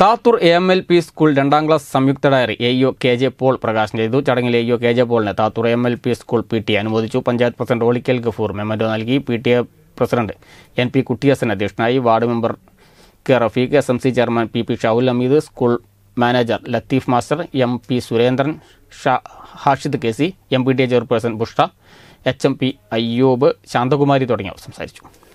Thathoor A M L P school രണ്ടാം class സംയുക്ത diary A U K J Paul പ്രകാശനം ചെയ്തു ചടങ്ങിൽ എ യു കെ ജെ പോളിനെ Thathoor M L P school P T അനുമോദിച്ചു പഞ്ചായത്ത് പ്രസിഡന്റ് ഒളിക്കൽ ഗഫൂർ മെമ്മോ നൽകി P T A president N P Kuttiyassan അധ്യക്ഷനായി ward member K Rafeeq S M C chairman P P Shahul Ameed school manager Latheef master M P Surendran Sha Hashid K C M P T A chairperson Bushra H M P Ayyub Shanthakumari തുടങ്ങിയവർ സംസാരിച്ചു